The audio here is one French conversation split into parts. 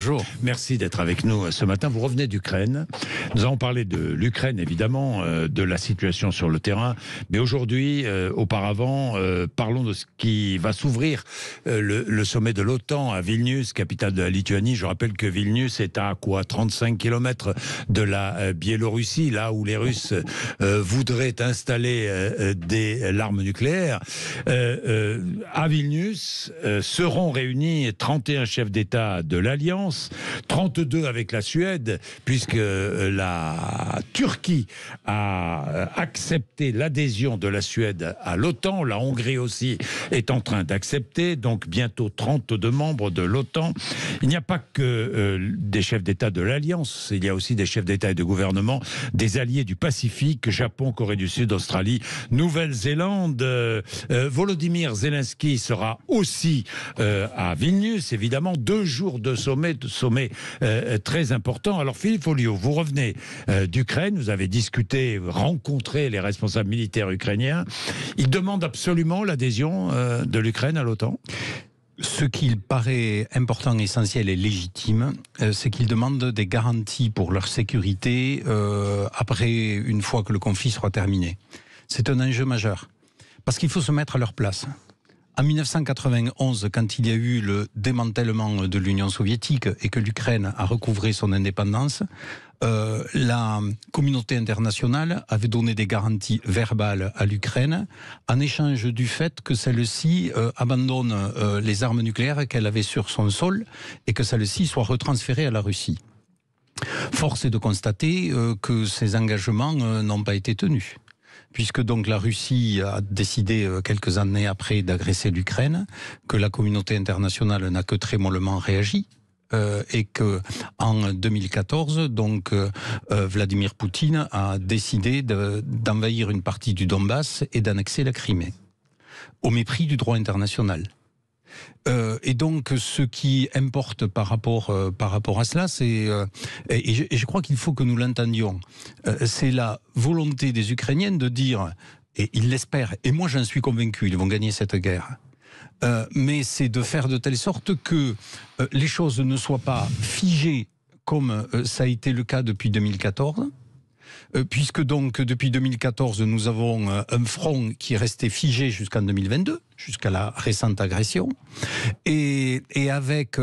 Bonjour. Merci d'être avec nous euh, ce matin. Vous revenez d'Ukraine. Nous avons parlé de l'Ukraine, évidemment, euh, de la situation sur le terrain. Mais aujourd'hui, euh, auparavant, parlons de ce qui va s'ouvrir, le, sommet de l'OTAN à Vilnius, capitale de la Lituanie. Je rappelle que Vilnius est à quoi 35 km de la Biélorussie, là où les Russes voudraient installer des larmes nucléaires. à Vilnius seront réunis 31 chefs d'État de l'Alliance 32 avec la Suède, puisque euh, la Turquie a euh, accepté l'adhésion de la Suède à l'OTAN, la Hongrie aussi est en train d'accepter, donc bientôt 32 membres de l'OTAN. Il n'y a pas que euh, des chefs d'État de l'Alliance, il y a aussi des chefs d'État et de gouvernement des alliés du Pacifique, Japon, Corée du Sud, Australie, Nouvelle-Zélande. Volodymyr Zelensky sera aussi à Vilnius, évidemment, deux jours de sommet sommet euh, euh, très important. Alors Philippe Folio, vous revenez euh, d'Ukraine, vous avez discuté, rencontré les responsables militaires ukrainiens. Ils demandent absolument l'adhésion de l'Ukraine à l'OTAN ce qui paraît important, essentiel et légitime, c'est qu'ils demandent des garanties pour leur sécurité après une fois que le conflit sera terminé. C'est un enjeu majeur, parce qu'il faut se mettre à leur place en 1991, quand il y a eu le démantèlement de l'Union soviétique et que l'Ukraine a recouvré son indépendance, euh, la communauté internationale avait donné des garanties verbales à l'Ukraine en échange du fait que celle-ci euh, abandonne euh, les armes nucléaires qu'elle avait sur son sol et que celle-ci soit retransférée à la Russie. Force est de constater que ces engagements n'ont pas été tenus puisque donc la Russie a décidé euh, quelques années après d'agresser l'Ukraine, que la communauté internationale n'a que très mollement réagi. Euh, et que en 2014, donc euh, Vladimir Poutine a décidé d'envahir une partie du Donbass et d'annexer la Crimée, au mépris du droit international. Euh, et donc, ce qui importe par rapport, euh, par rapport à cela, c'est, euh, et, je crois qu'il faut que nous l'entendions, c'est la volonté des Ukrainiens de dire, et ils l'espèrent, et moi j'en suis convaincu, ils vont gagner cette guerre. mais c'est de faire de telle sorte que les choses ne soient pas figées comme ça a été le cas depuis 2014, euh, puisque donc depuis 2014, nous avons euh, un front qui est resté figé jusqu'en 2022, jusqu'à la récente agression, et, avec...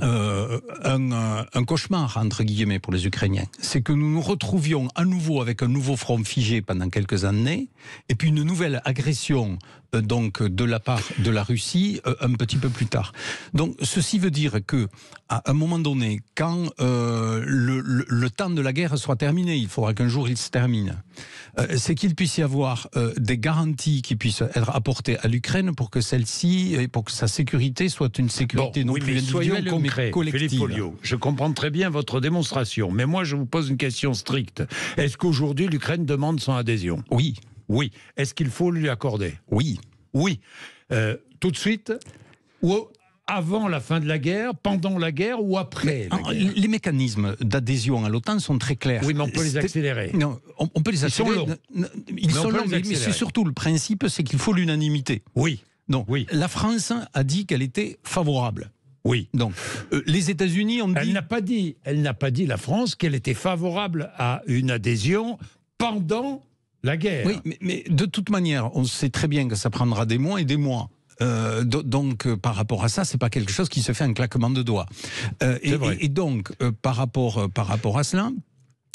Euh, un, cauchemar, entre guillemets, pour les Ukrainiens. C'est que nous nous retrouvions à nouveau avec un nouveau front figé pendant quelques années, et puis une nouvelle agression euh, donc de la part de la Russie euh, un petit peu plus tard. Donc ceci veut dire que à un moment donné, quand euh, le, temps de la guerre sera terminé, il faudra qu'un jour il se termine, c'est qu'il puisse y avoir des garanties qui puissent être apportées à l'Ukraine pour que celle-ci pour que sa sécurité soit une sécurité non plus individuelle mais collective. je comprends très bien votre démonstration, mais moi je vous pose une question stricte. Est-ce qu'aujourd'hui l'Ukraine demande son adhésion Oui. Oui. Est-ce qu'il faut lui accorder Oui. Oui. Euh, tout de suite ou avant la fin de la guerre, pendant la guerre ou après ah, Les mécanismes d'adhésion à l'OTAN sont très clairs. Oui, mais on peut les accélérer. Non, on, peut les accélérer. Ils sont longs. mais c'est surtout le principe, c'est qu'il faut l'unanimité. Oui. Non. la France a dit qu'elle était favorable. Oui. Donc, euh, les États-Unis ont dit. Elle n'a pas dit. Elle n'a pas dit la France qu'elle était favorable à une adhésion pendant la guerre. Oui, mais, de toute manière, on sait très bien que ça prendra des mois et des mois. Euh, donc euh, par rapport à ça, c'est pas quelque chose qui se fait un claquement de doigts. Euh, et, et, donc euh, par rapport par rapport à cela.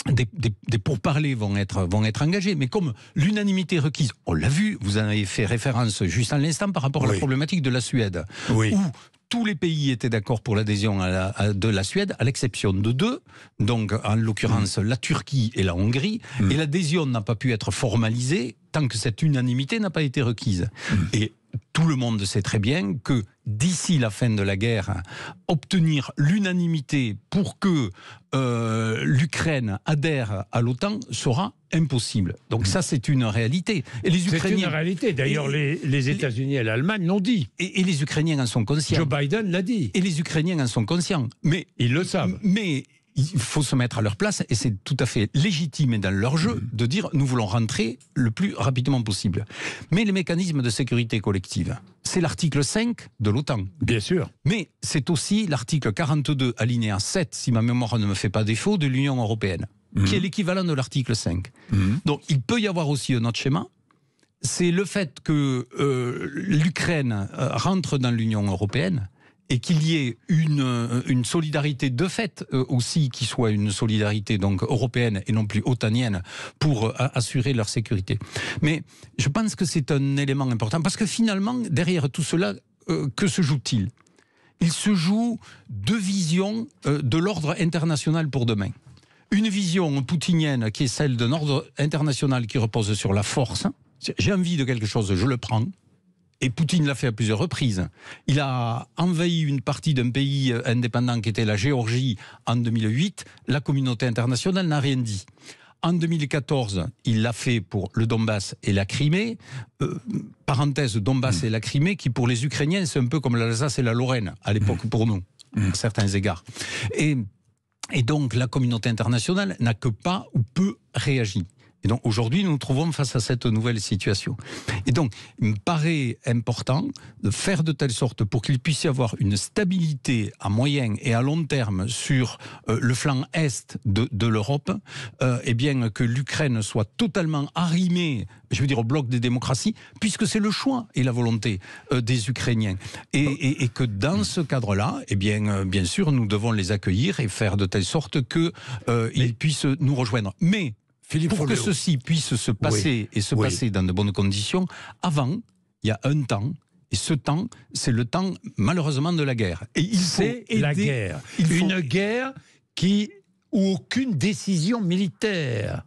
Des, des, pourparlers vont être, vont être engagés, mais comme l'unanimité requise, on l'a vu, vous en avez fait référence juste à l'instant par rapport à la problématique de la Suède, oui tous les pays étaient d'accord pour l'adhésion de la Suède, à l'exception de deux, donc en l'occurrence mm. la Turquie et la Hongrie, mm. et l'adhésion n'a pas pu être formalisée tant que cette unanimité n'a pas été requise. Mm tout le monde sait très bien que d'ici la fin de la guerre, obtenir l'unanimité pour que euh, l'Ukraine adhère à l'OTAN sera impossible. Donc ça, c'est une réalité. Et les Ukrainiens, c'est une réalité. D'ailleurs, les, États-Unis et l'Allemagne l'ont dit. Et, les Ukrainiens en sont conscients. Joe Biden l'a dit. Et les Ukrainiens en sont conscients. Mais ils le savent. Mais il faut se mettre à leur place et c'est tout à fait légitime et dans leur jeu mm-hmm. de dire nous voulons rentrer le plus rapidement possible. Mais les mécanismes de sécurité collective, c'est l'article 5 de l'OTAN. Bien sûr. Mais c'est aussi l'article 42 alinéa 7, si ma mémoire ne me fait pas défaut, de l'Union européenne, mm-hmm. qui est l'équivalent de l'article 5. Mm-hmm. Donc il peut y avoir aussi un autre schéma, c'est le fait que euh, l'Ukraine euh, rentre dans l'Union européenne et qu'il y ait une, euh, solidarité de fait euh, aussi, qui soit une solidarité donc européenne et non plus otanienne pour euh, assurer leur sécurité. Mais je pense que c'est un élément important parce que finalement, derrière tout cela, que se joue-t-il Il se joue deux visions de l'ordre international pour demain. Une vision poutinienne qui est celle d'un ordre international qui repose sur la force. J'ai envie de quelque chose, je le prends et Poutine l'a fait à plusieurs reprises. Il a envahi une partie d'un pays euh, indépendant qui était la Géorgie en 2008. La communauté internationale n'a rien dit. En 2014, il l'a fait pour le Donbass et la Crimée. Euh, parenthèse, Donbass hmm. et la Crimée, qui pour les Ukrainiens, c'est un peu comme l'Alsace et la Lorraine, à l'époque hmm. pour nous, hmm. à certains égards. et donc, la communauté internationale n'a que pas ou peu réagi. Et donc aujourd'hui, nous nous trouvons face à cette nouvelle situation. Et donc, il me paraît important de faire de telle sorte pour qu'il puisse y avoir une stabilité à moyen et à long terme sur euh, le flanc est de, l'Europe, euh, et bien que l'Ukraine soit totalement arrimée, je veux dire, au bloc des démocraties, puisque c'est le choix et la volonté euh, des Ukrainiens. Et, que dans ce cadre-là, et eh bien, bien sûr, nous devons les accueillir et faire de telle sorte qu'ils puissent nous rejoindre. Mais pour que ceci puisse se passer et se passer dans de bonnes conditions, avant, il y a un temps, et ce temps, c'est le temps malheureusement de la guerre. Et il c'est la guerre. Une guerre qui où aucune décision militaire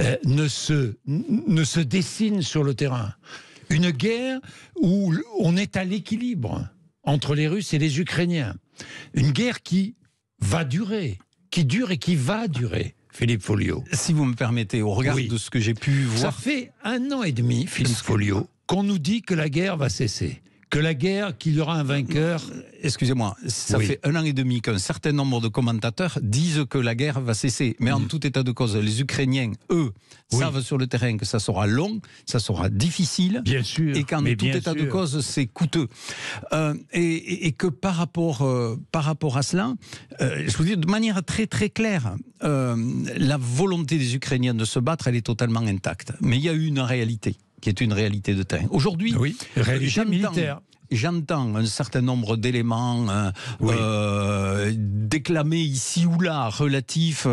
euh, ne, se, ne se dessine sur le terrain. Une guerre où on est à l'équilibre entre les Russes et les Ukrainiens. Une guerre qui va durer, qui dure et qui va durer. Philippe folio Si vous me permettez, au regard de ce que j'ai pu voir. Ça fait un an et demi, Philippe folio qu'on nous dit que la guerre va cesser que la guerre, qu'il y aura un vainqueur. Excusez-moi, ça fait un an et demi qu'un certain nombre de commentateurs disent que la guerre va cesser. Mais en mm. tout état de cause, les Ukrainiens, eux, savent sur le terrain que ça sera long, ça sera difficile. Bien sûr. Et qu'en tout état de cause, c'est coûteux. Euh, et, que par rapport, euh, par rapport à cela, euh, je vous dis de manière très très claire, la volonté des Ukrainiens de se battre, elle est totalement intacte. Mais il y a eu une réalité qui est une réalité de terrain. Aujourd'hui, oui, militaire j'entends un certain nombre d'éléments hein, euh, déclamés ici ou là relatifs,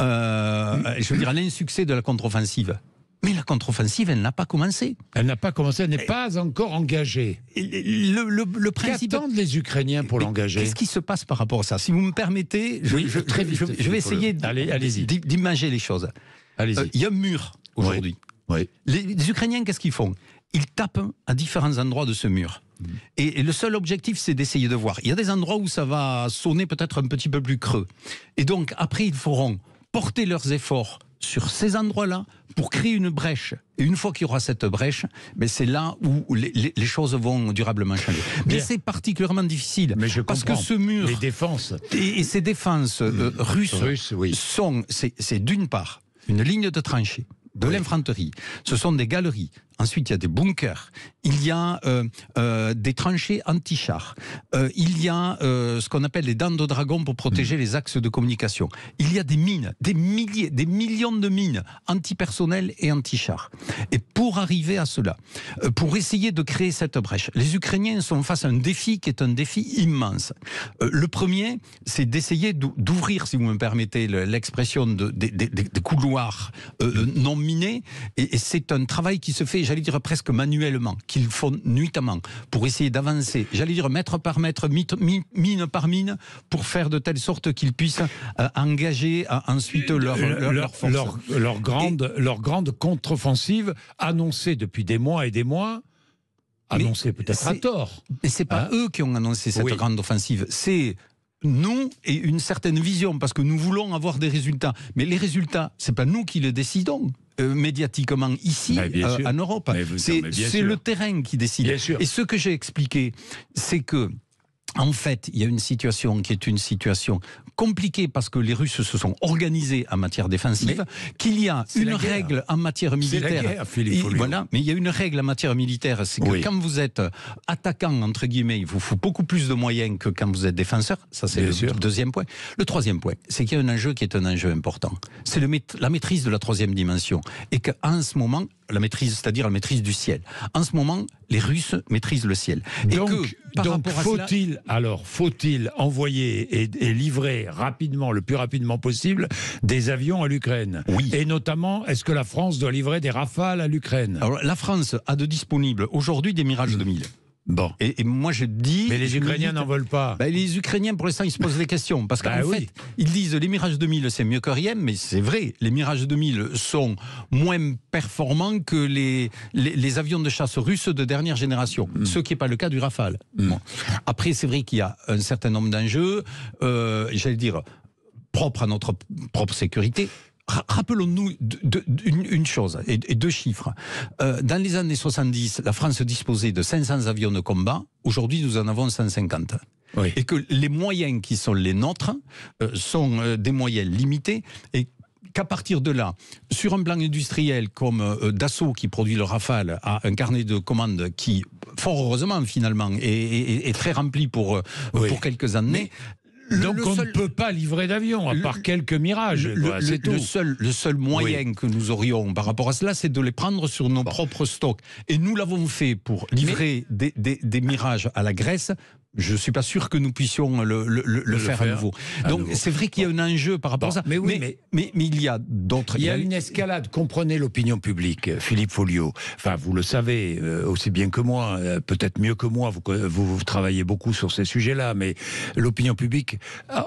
euh, je veux dire, à l'insuccès de la contre-offensive. Mais la contre-offensive, elle n'a pas commencé. Elle n'a pas commencé, elle n'est pas encore engagée. Le, le, Qu'attendent les Ukrainiens pour l'engager Qu'est-ce qui se passe par rapport à ça Si vous me permettez, je, très je, vais essayer d'imager les choses. Euh, il y a un mur aujourd'hui. Les, Ukrainiens, qu'est-ce qu'ils font Ils tapent à différents endroits de ce mur. Mm. Et, le seul objectif, c'est d'essayer de voir. Il y a des endroits où ça va sonner peut-être un petit peu plus creux. Et donc, après, ils feront porter leurs efforts sur ces endroits-là pour créer une brèche. Et une fois qu'il y aura cette brèche, mais ben, c'est là où les, choses vont durablement changer. Mais c'est particulièrement difficile. Mais je parce que ce mur. Les défenses. Et, ces défenses euh, mm. russes, sont. C'est d'une part une ligne de tranchée de l'infanterie. Ce sont des galeries, Ensuite, il y a des bunkers, il y a euh, euh, des tranchées anti-chars, euh, il y a ce qu'on appelle les dents de dragon pour protéger hmm. les axes de communication, il y a des mines, des milliers, des millions de mines antipersonnel et anti-chars. Et pour arriver à cela, pour essayer de créer cette brèche, les Ukrainiens sont face à un défi qui est un défi immense. le premier, c'est d'essayer d'ouvrir, si vous me permettez l'expression, des de, couloirs non minés, et c'est un travail qui se fait j'allais dire presque manuellement, qu'ils font nuitamment, pour essayer d'avancer, j'allais dire mètre par mètre, mine par mine, pour faire de telle sorte qu'ils puissent euh, engager euh, ensuite leur, leur, grande, grande contre-offensive annoncée depuis des mois et des mois annoncé peut-être à tort. Mais n'est pas hein. eux qui ont annoncé cette grande offensive, c'est nous et une certaine vision, parce que nous voulons avoir des résultats. Mais les résultats, c'est pas nous qui les décidons. Euh, médiatiquement ici euh, en Europe. C'est le terrain qui décide. Et ce que j'ai expliqué, c'est que en fait, il y a une situation qui est une situation compliqué parce que les Russes se sont organisés en matière défensive, qu'il y a une règle en matière militaire. voilà, mais il y a une règle en matière militaire, c'est que quand vous êtes attaquant entre guillemets, il vous faut beaucoup plus de moyens que quand vous êtes défenseur. Ça c'est le deuxième point. Le troisième point, c'est qu'il y a un enjeu qui est un enjeu important. C'est la maîtrise de la troisième dimension et qu'en ce moment la maîtrise, c'est-à-dire la maîtrise du ciel. En ce moment, les Russes maîtrisent le ciel. Et donc, faut-il alors faut-il envoyer et, livrer rapidement, le plus rapidement possible, des avions à l'Ukraine Et notamment, est-ce que la France doit livrer des Rafales à l'Ukraine la France a de disponibles aujourd'hui des Mirage 2000. Bon. Et, moi, je dis. Mais les Ukrainiens n'en veulent pas. Bah, les Ukrainiens, pour l'instant, ils se posent des questions. Parce qu'en bah fait, ils disent les Mirage 2000, c'est mieux que rien, mais c'est vrai. Les Mirage 2000 sont moins performants que les, les, avions de chasse russes de dernière génération. Mm. Ce qui n'est pas le cas du Rafale. Mm. Après, c'est vrai qu'il y a un certain nombre d'enjeux. Euh, j'allais dire propre à notre propre sécurité, Rappelons-nous une, chose et, deux chiffres. Euh, dans les années 70, la France disposait de 500 avions de combat. Aujourd'hui, nous en avons 150. Et que les moyens qui sont les nôtres euh, sont euh, des moyens limités et qu'à partir de là, sur un plan industriel comme Dassault qui produit le Rafale, a un carnet de commandes qui, fort heureusement finalement, est, très rempli pour quelques années, donc on ne peut pas livrer d'avion, à part quelques mirages. Seul, le, seul, moyen que nous aurions par rapport à cela, c'est de les prendre sur nos propres stocks. Et nous l'avons fait pour livrer des mirages à la Grèce je ne suis pas sûr que nous puissions le, faire, à nouveau. Donc c'est vrai qu'il y a un enjeu par rapport à ça. Mais, oui, mais, il y a d'autres. Il y a une escalade. Comprenez l'opinion publique, euh, Philippe Folliot. Enfin, vous le savez euh, aussi bien que moi, euh, peut-être mieux que moi. Vous, vous, travaillez beaucoup sur ces sujets-là, mais l'opinion publique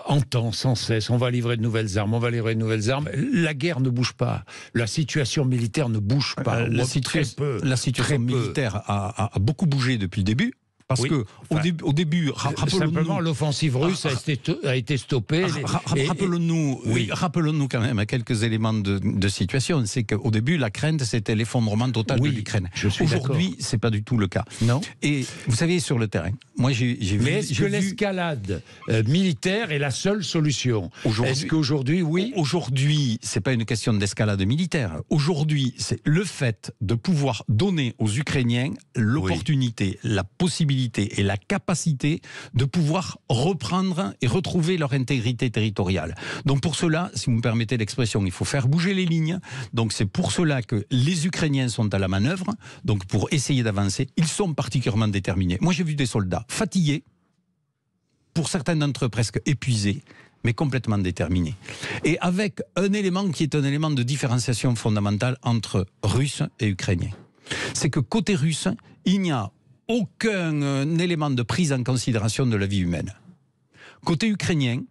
entend sans cesse. On va livrer de nouvelles armes. On va livrer de nouvelles armes. La guerre ne bouge pas. La situation militaire ne bouge pas. la, situation militaire a beaucoup bougé depuis le début parce qu'au que au, au, début, euh, simplement l'offensive russe a, été, stoppée. Rappelons-nous, oui. rappelons-nous quand même à quelques éléments de, situation. C'est qu'au début, la crainte c'était l'effondrement total de l'Ukraine. Aujourd'hui, c'est pas du tout le cas. Non. Et vous savez sur le terrain, moi j'ai vu. Mais est-ce que l'escalade euh, militaire est la seule solution Est-ce qu'aujourd'hui, oui Aujourd'hui, c'est pas une question d'escalade militaire. Aujourd'hui, c'est le fait de pouvoir donner aux Ukrainiens l'opportunité, la possibilité et la capacité de pouvoir reprendre et retrouver leur intégrité territoriale. Donc pour cela, si vous me permettez l'expression, il faut faire bouger les lignes. Donc c'est pour cela que les Ukrainiens sont à la manœuvre, donc pour essayer d'avancer. Ils sont particulièrement déterminés. Moi j'ai vu des soldats fatigués, pour certains d'entre eux presque épuisés, mais complètement déterminés. Et avec un élément qui est un élément de différenciation fondamentale entre Russes et Ukrainiens. C'est que côté russe, il n'y a aucun euh, élément de prise en considération de la vie humaine. Côté ukrainien,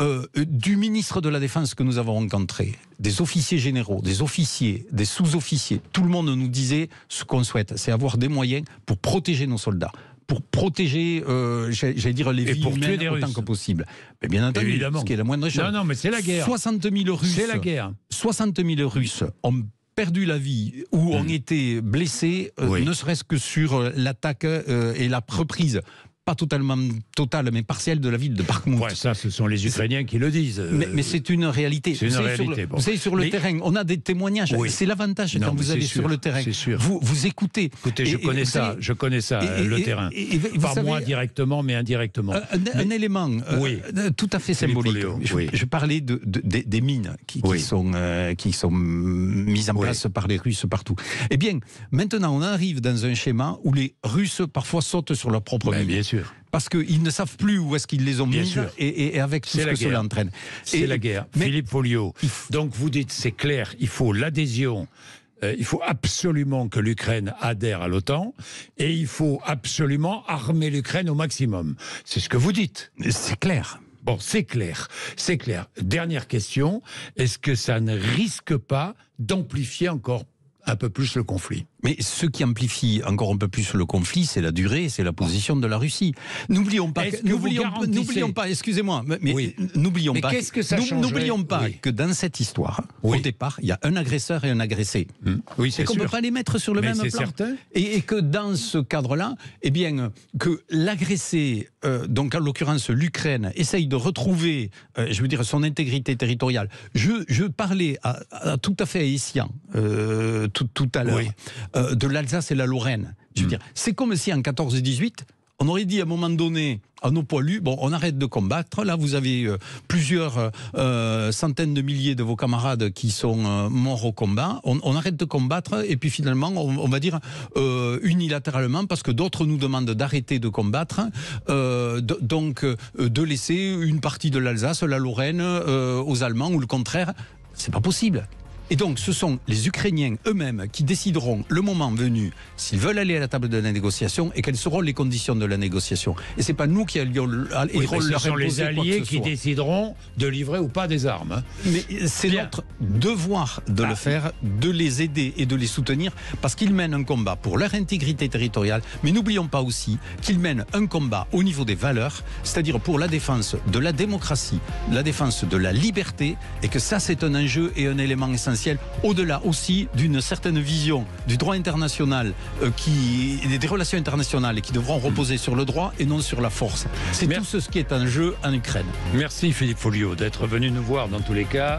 euh, du ministre de la Défense que nous avons rencontré, des officiers généraux, des officiers, des sous-officiers, tout le monde nous disait ce qu'on souhaite, c'est avoir des moyens pour protéger nos soldats pour protéger, euh, j'allais dire, les vies pour humaines autant que possible. Mais bien entendu, ce qui est la moindre chose. Non, non, mais c'est la guerre. 60 000 Russes. C'est la guerre. 60 000 Russes ont perdu la vie ou ont mm. été blessés, euh, ne serait-ce que sur euh, l'attaque euh, et la reprise pas totalement totale, mais partielle de la ville de Bakhmut. Ouais, ça, ce sont les Ukrainiens qui le disent. Euh. Mais, c'est une réalité. C'est une vous réalité. Sur le, sur le terrain, on a des témoignages. C'est l'avantage quand vous allez sur le terrain. Sûr. Vous, vous écoutez. Écoutez, je connais ça, je connais ça, le terrain. Pas savez, moi directement, mais indirectement. Euh, un, élément euh, tout à fait symbolique. Je, parlais de, des, mines qui, sont, qui sont mises en place par les Russes partout. Eh bien, maintenant, on arrive dans un schéma où les Russes parfois sautent sur leur propre ben, mine. Bien sûr parce qu'ils ne savent plus où est-ce qu'ils les ont mis Et, avec ce que cela entraîne. C'est la guerre. Philippe Folliot. Donc vous dites, c'est clair, il faut l'adhésion euh, il faut absolument que l'Ukraine adhère à l'OTAN et il faut absolument armer l'Ukraine au maximum. C'est ce que vous dites. C'est clair. Bon, c'est clair, c'est clair. Dernière question, est-ce que ça ne risque pas d'amplifier encore un peu plus le conflit mais ce qui amplifie encore un peu plus le conflit, c'est la durée, c'est la position de la Russie. N'oublions pas, n'oublions pas, excusez-moi, mais n'oublions pas, que N'oublions pas que dans cette histoire, au départ, il y a un agresseur et un agressé. Hum. Oui, qu'on ne peut pas les mettre sur le même plan. Et, que dans ce cadre-là, eh bien, que l'agressé, euh, donc en l'occurrence l'Ukraine, essaye de retrouver, euh, je veux dire, son intégrité territoriale. Je, parlais à, tout à fait Haïtien euh, tout, à l'heure euh, de l'Alsace et la Lorraine. Je hmm. c'est comme si en 14-18, on aurait dit à un moment donné à nos poilus, bon, on arrête de combattre. Là, vous avez euh, plusieurs euh, centaines de milliers de vos camarades qui sont morts au combat. On, arrête de combattre et puis finalement, on, va dire unilatéralement, parce que d'autres nous demandent d'arrêter de combattre, donc de laisser une partie de l'Alsace, la Lorraine, aux Allemands ou le contraire. C'est pas possible. Et donc, ce sont les Ukrainiens eux-mêmes qui décideront le moment venu s'ils veulent aller à la table de la négociation et quelles seront les conditions de la négociation. Et c'est pas nous qui allions Ce sont les alliés qui décideront de livrer ou pas des armes. Hein. Mais c'est notre devoir de le ah. faire, de les aider et de les soutenir parce qu'ils mènent un combat pour leur intégrité territoriale. Mais n'oublions pas aussi qu'ils mènent un combat au niveau des valeurs, c'est-à-dire pour la défense de la démocratie, la défense de la liberté, et que ça c'est un enjeu et un élément essentiel au-delà aussi d'une certaine vision du droit international euh, des relations internationales qui devront reposer sur le droit et non sur la force. C'est tout ce, qui est en jeu en Ukraine. Merci Philippe Folio d'être venu nous voir dans tous les cas.